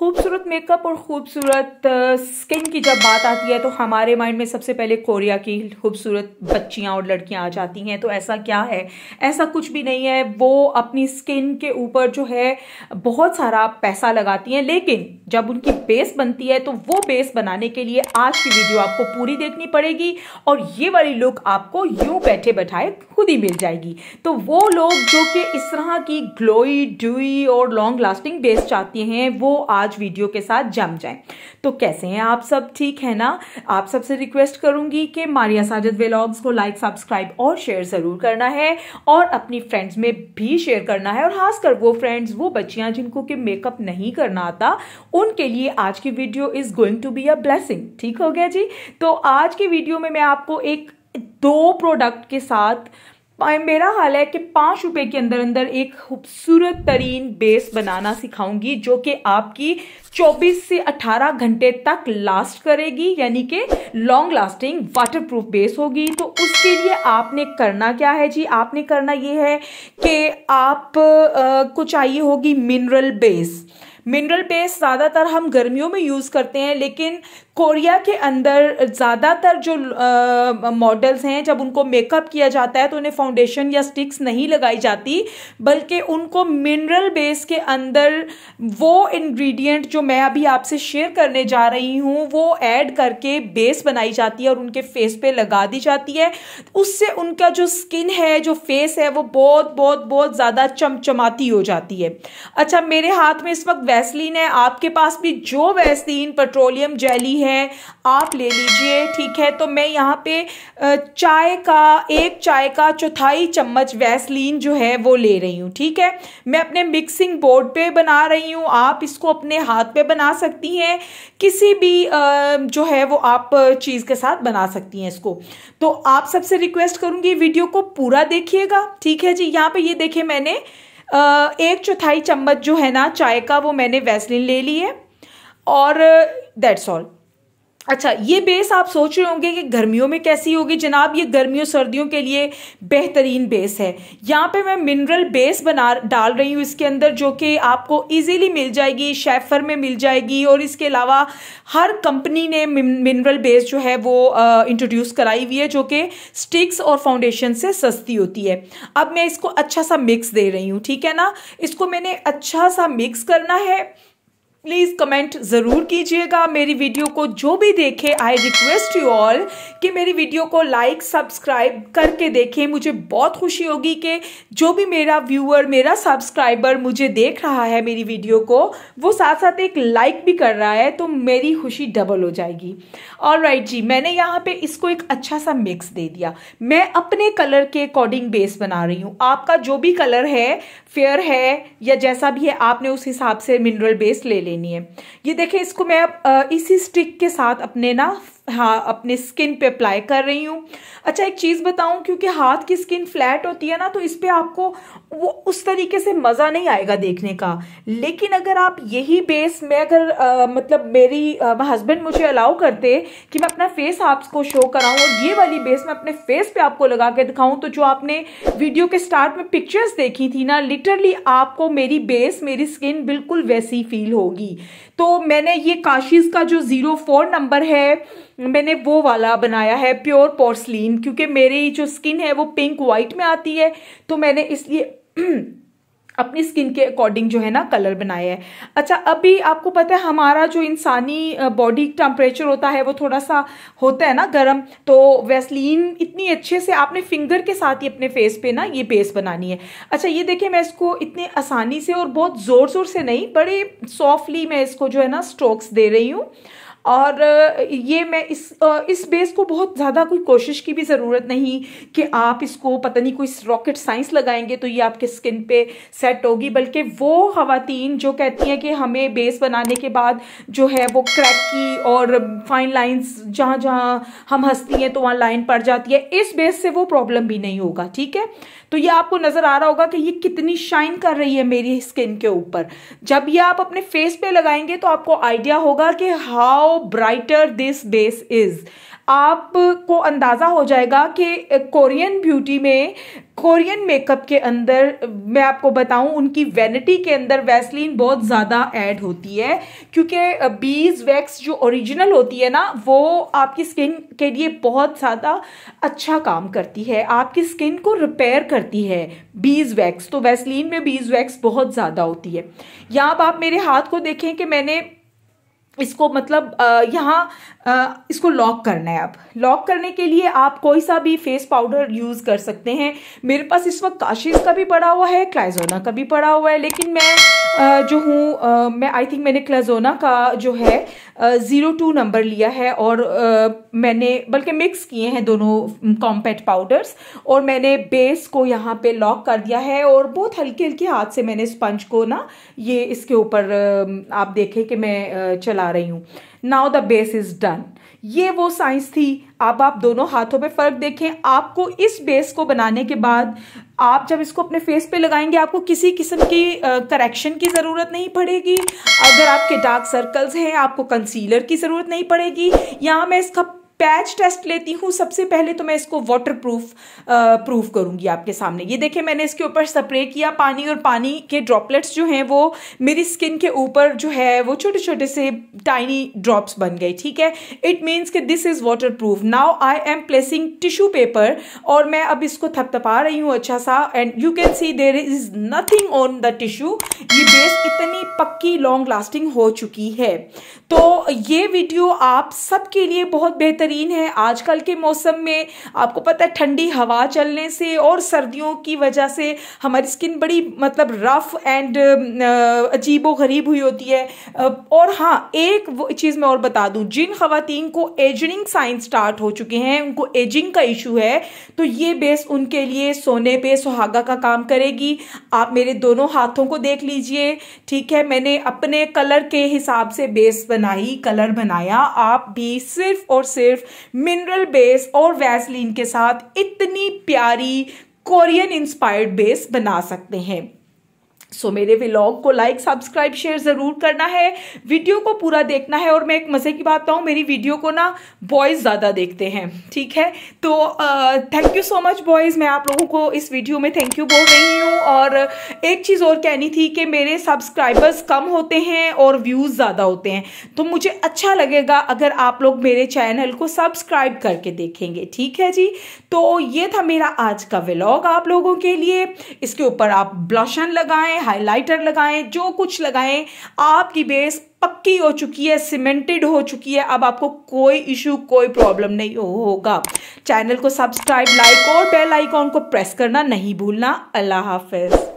खूबसूरत मेकअप और खूबसूरत स्किन की जब बात आती है तो हमारे माइंड में सबसे पहले कोरिया की खूबसूरत बच्चियां और लड़कियां आ जाती हैं तो ऐसा क्या है ऐसा कुछ भी नहीं है वो अपनी स्किन के ऊपर जो है बहुत सारा पैसा लगाती हैं लेकिन जब उनकी बेस बनती है तो वो बेस बनाने के लिए आज की वीडियो आपको पूरी देखनी पड़ेगी और ये वाली लुक आपको यूं बैठे बैठाए खुद ही मिल जाएगी तो वो लोग जो कि इस तरह की ग्लोई डुई और लॉन्ग लास्टिंग बेस चाहती हैं वो आज आज वीडियो के साथ जम जाए तो कैसे हैं आप सब ठीक है ना आप सबसे रिक्वेस्ट करूंगी कि मारिया साजद व्लॉग्स को लाइक सब्सक्राइब और शेयर ज़रूर करना है और अपनी फ्रेंड्स में भी शेयर करना है और खासकर वो फ्रेंड्स वो बच्चियां जिनको कि मेकअप नहीं करना आता उनके लिए आज की video is going to be a blessing ठीक हो गया जी तो आज की वीडियो में मैं आपको एक दो प्रोडक्ट के साथ मेरा हाल है कि पाँच रुपए के अंदर अंदर एक खूबसूरत तरीन बेस बनाना सिखाऊंगी जो कि आपकी 24 से 18 घंटे तक लास्ट करेगी यानी कि लॉन्ग लास्टिंग वाटरप्रूफ बेस होगी तो उसके लिए आपने करना क्या है जी आपने करना ये है कि आप आ, को चाहिए होगी मिनरल बेस मिनरल बेस ज़्यादातर हम गर्मियों में यूज़ करते हैं लेकिन कोरिया के अंदर ज़्यादातर जो मॉडल्स हैं जब उनको मेकअप किया जाता है तो उन्हें फाउंडेशन या स्टिक्स नहीं लगाई जाती बल्कि उनको मिनरल बेस के अंदर वो इंग्रेडिएंट जो मैं अभी आपसे शेयर करने जा रही हूँ वो ऐड करके बेस बनाई जाती है और उनके फेस पे लगा दी जाती है उससे उनका जो स्किन है जो फेस है वो बहुत बहुत बहुत ज़्यादा चमचमाती हो जाती है अच्छा मेरे हाथ में इस वक्त वैसलिन है आपके पास भी जो वैसलिन पेट्रोलियम जेली है है आप ले लीजिए ठीक है तो मैं यहाँ पे चाय का एक चाय का चौथाई चम्मच वैसलीन जो है वो ले रही हूँ ठीक है मैं अपने मिक्सिंग बोर्ड पे बना रही हूँ आप इसको अपने हाथ पे बना सकती हैं किसी भी जो है वो आप चीज़ के साथ बना सकती हैं इसको तो आप सबसे रिक्वेस्ट करूँगी वीडियो को पूरा देखिएगा ठीक है जी यहाँ पे ये देखे मैंने एक चौथाई चम्मच जो है ना चाय का वो मैंने वैसलिन ले ली है और दैट्स ऑल अच्छा ये बेस आप सोच रहे होंगे कि गर्मियों में कैसी होगी जनाब ये गर्मियों सर्दियों के लिए बेहतरीन बेस है यहाँ पे मैं मिनरल बेस बना डाल रही हूँ इसके अंदर जो कि आपको इजीली मिल जाएगी शेफर में मिल जाएगी और इसके अलावा हर कंपनी ने मिनरल बेस जो है वो इंट्रोड्यूस कराई हुई है जो कि स्टिक्स और फाउंडेशन से सस्ती होती है अब मैं इसको अच्छा सा मिक्स दे रही हूँ ठीक है ना इसको मैंने अच्छा सा मिक्स करना है प्लीज़ कमेंट ज़रूर कीजिएगा मेरी वीडियो को जो भी देखे आई रिक्वेस्ट यू ऑल कि मेरी वीडियो को लाइक सब्सक्राइब करके देखें मुझे बहुत खुशी होगी कि जो भी मेरा व्यूअर मेरा सब्सक्राइबर मुझे देख रहा है मेरी वीडियो को वो साथ साथ एक लाइक भी कर रहा है तो मेरी खुशी डबल हो जाएगी और राइट right जी मैंने यहाँ पर इसको एक अच्छा सा मिक्स दे दिया मैं अपने कलर के अकॉर्डिंग बेस बना रही हूँ आपका जो भी कलर है फेयर है या जैसा भी है आपने उस हिसाब से मिनरल बेस ले लिया लेनी है ये देखें इसको मैं अब इसी स्टिक के साथ अपने ना हाँ अपने स्किन पे अप्लाई कर रही हूँ अच्छा एक चीज़ बताऊँ क्योंकि हाथ की स्किन फ्लैट होती है ना तो इस पर आपको वो उस तरीके से मज़ा नहीं आएगा देखने का लेकिन अगर आप यही बेस में अगर आ, मतलब मेरी हस्बैंड मुझे अलाउ करते कि मैं अपना फेस आपको शो कराऊँ और ये वाली बेस मैं अपने फेस पर आपको लगा के दिखाऊँ तो जो आपने वीडियो के स्टार्ट में पिक्चर्स देखी थी ना लिटरली आपको मेरी बेस मेरी स्किन बिल्कुल वैसी फील होगी तो मैंने ये काशीज़ का जो ज़ीरो फोर नंबर है मैंने वो वाला बनाया है प्योर पोर्सलिन क्योंकि मेरी जो स्किन है वो पिंक वाइट में आती है तो मैंने इसलिए अपनी स्किन के अकॉर्डिंग जो है ना कलर बनाया है अच्छा अभी आपको पता है हमारा जो इंसानी बॉडी टेम्परेचर होता है वो थोड़ा सा होता है ना गर्म तो वैसलीन इतनी अच्छे से आपने फिंगर के साथ ही अपने फेस पे ना ये बेस बनानी है अच्छा ये देखिए मैं इसको इतने आसानी से और बहुत ज़ोर ज़ोर से नहीं बड़े सॉफ्टली मैं इसको जो है ना स्ट्रोक्स दे रही हूँ और ये मैं इस इस बेस को बहुत ज़्यादा कोई कोशिश की भी ज़रूरत नहीं कि आप इसको पता नहीं कोई रॉकेट साइंस लगाएंगे तो ये आपके स्किन पे सेट होगी बल्कि वो खातन जो कहती हैं कि हमें बेस बनाने के बाद जो है वो क्रैक की और फाइन लाइन्स जहाँ जहाँ हम हंसती हैं तो वहाँ लाइन पड़ जाती है इस बेस से वो प्रॉब्लम भी नहीं होगा ठीक है तो ये आपको नज़र आ रहा होगा कि ये कितनी शाइन कर रही है मेरी स्किन के ऊपर जब ये आप अपने फेस पर लगाएंगे तो आपको आइडिया होगा कि how brighter this base is आपको अंदाज़ा हो जाएगा कि कोरियन ब्यूटी में कोरियन मेकअप के अंदर मैं आपको बताऊं उनकी वैनिटी के अंदर वैसलीन बहुत ज़्यादा ऐड होती है क्योंकि बीज वैक्स जो ओरिजिनल होती है ना वो आपकी स्किन के लिए बहुत ज़्यादा अच्छा काम करती है आपकी स्किन को रिपेयर करती है बीज वैक्स तो वैसलीन में बीज वैक्स बहुत ज़्यादा होती है यहाँ अब आप मेरे हाथ को देखें कि मैंने इसको मतलब यहाँ इसको लॉक करना है अब लॉक करने के लिए आप कोई सा भी फेस पाउडर यूज़ कर सकते हैं मेरे पास इस वक्त काशिश का भी पड़ा हुआ है क्राइजोना का भी पड़ा हुआ है लेकिन मैं जो हूँ मैं आई थिंक मैंने क्लाजोना का जो है ज़ीरो टू नंबर लिया है और मैंने बल्कि मिक्स किए हैं दोनों कॉम्पैक्ट पाउडर्स और मैंने बेस को यहाँ पे लॉक कर दिया है और बहुत हल्के हल्के हाथ से मैंने स्पंज को ना ये इसके ऊपर आप देखें कि मैं चला रही हूँ now the base is done ये वो साइंस थी अब आप दोनों हाथों पे फर्क देखें आपको इस बेस को बनाने के बाद आप जब इसको अपने फेस पे लगाएंगे आपको किसी किस्म की करेक्शन की ज़रूरत नहीं पड़ेगी अगर आपके डार्क सर्कल्स हैं आपको कंसीलर की ज़रूरत नहीं पड़ेगी यहाँ मैं इसका पैच टेस्ट लेती हूँ सबसे पहले तो मैं इसको वाटर प्रूफ प्रूफ करूँगी आपके सामने ये देखिए मैंने इसके ऊपर स्प्रे किया पानी और पानी के ड्रॉपलेट्स जो हैं वो मेरी स्किन के ऊपर जो है वो छोटे छोटे से टाइनी ड्रॉप्स बन गए ठीक है इट मीन्स कि this is waterproof now I am placing tissue paper और मैं अब इसको थपथपा रही हूँ अच्छा सा and you can see there is nothing on the tissue ये बेस इतनी पक्की लॉन्ग लास्टिंग हो चुकी है तो ये वीडियो आप सबके लिए बहुत बेहतर बेहतरीन है आजकल के मौसम में आपको पता है ठंडी हवा चलने से और सर्दियों की वजह से हमारी स्किन बड़ी मतलब रफ़ एंड अजीब व गरीब हुई होती है और हाँ एक चीज़ मैं और बता दूँ जिन खातन को एजिंग साइंस स्टार्ट हो चुके हैं उनको एजिंग का इशू है तो ये बेस उनके लिए सोने पे सुहागा का काम करेगी आप मेरे दोनों हाथों को देख लीजिए ठीक है मैंने अपने कलर के हिसाब से बेस बनाई कलर बनाया आप भी सिर्फ और सिर्फ सिर्फ मिनरल बेस और वैसलीन के साथ इतनी प्यारी कोरियन इंस्पायर्ड बेस बना सकते हैं सो so, मेरे व्लॉग को लाइक सब्सक्राइब शेयर ज़रूर करना है वीडियो को पूरा देखना है और मैं एक मज़े की बात बताऊँ मेरी वीडियो को ना बॉयज़ ज़्यादा देखते हैं ठीक है तो thank you so much boys मैं आप लोगों को इस वीडियो में थैंक यू बोल रही हूँ और एक चीज़ और कहनी थी कि मेरे सब्सक्राइबर्स कम होते हैं और व्यूज़ ज़्यादा होते हैं तो मुझे अच्छा लगेगा अगर आप लोग मेरे चैनल को सब्सक्राइब करके देखेंगे ठीक है जी तो ये था मेरा आज का व्लॉग आप लोगों के लिए इसके ऊपर आप ब्लशन लगाएं लगाएं हाइलाइटर लगाएं जो कुछ लगाएं आपकी बेस पक्की हो चुकी है सीमेंटेड हो चुकी है अब आपको कोई इशू कोई प्रॉब्लम नहीं होगा चैनल को सब्सक्राइब लाइक और बेल आइकॉन को प्रेस करना नहीं भूलना अल्लाह हाफिज़